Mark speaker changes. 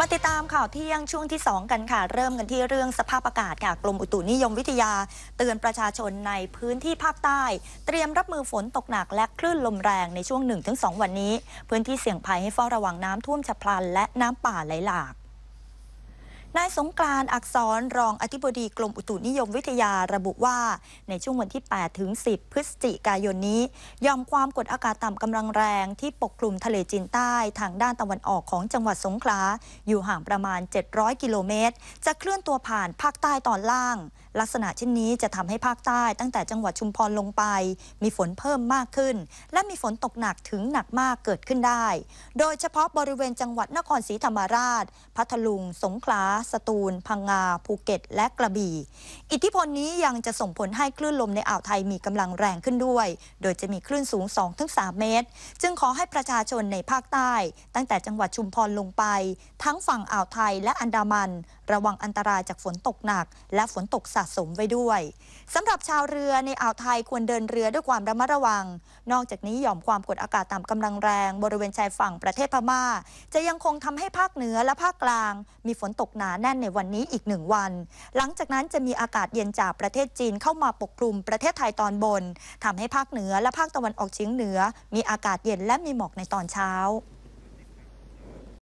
Speaker 1: มาติดตามข่าวเที่ยงช่วงที่ 2 กันค่ะ เริ่มกันที่เรื่องสภาพอากาศค่ะกรมอุตุนิยมวิทยา เตือนประชาชนในพื้นที่ภาคใต้ เตรียมรับมือฝนตกหนักและคลื่นลมแรงในช่วง 1-2 วันนี้ พื้นที่เสี่ยงภัยให้เฝ้าระวังน้ำท่วมฉับพลันและน้ำป่าไหลหลากนาายสงกรานอักษร รองอธิบดีกรมอุตุนิยมวิทยาระบุว่า ในช่วงวันที่ 8 ถึง 10 พฤศจิกายนนี้ยอมความกดอากาศต่ำกำลังแรงที่ปกคลุมทะเลจีนใต้ทางด้านตะวันออกของจังหวัดสงขลา อยู่ห่างประมาณ 700 กิโลเมตร จะเคลื่อนตัวผ่านภาคใต้ตอนล่าง ลักษณะเช่นนี้จะทำให้ภาคใต้ตั้งแต่จังหวัดชุมพรลงไป มีฝนเพิ่มมากขึ้น และมีฝนตกหนักถึงหนักมากเกิดขึ้นได้ โดยเฉพาะบริเวณจังหวัดนครศรีธรรมราชพัทลุงสงขลาสตูลพังงา ภูเก็ต และกระบี่ อิทธิพลนี้ยังจะส่งผลให้คลื่นลมในอ่าวไทยมีกำลังแรงขึ้นด้วย โดยจะมีคลื่นสูง 2-3 เมตร จึงขอให้ประชาชนในภาคใต้ ตั้งแต่จังหวัดชุมพรลงไป ทั้งฝั่งอ่าวไทยและอันดามันระวังอันตรายจากฝนตกหนัก และฝนตกสะสมไว้ด้วย สำหรับชาวเรือในอ่าวไทยควรเดินเรือด้วยความระมัดระวัง นอกจากนี้หย่อมความกดอากาศต่ำกำลังแรง บริเวณชายฝั่งประเทศพม่า จะยังคงทำให้ภาคเหนือและภาคกลาง มีฝนตกหนาแน่นในวันนี้อีกหนึ่งวัน หลังจากนั้นจะมีอากาศเย็นจากประเทศจีนเข้ามาปกคลุม ประเทศไทยตอนบนทำให้ภาคเหนือและภาคตะวันออกเฉียงเหนือ มีอากาศเย็นและมีหมอกในตอนเช้า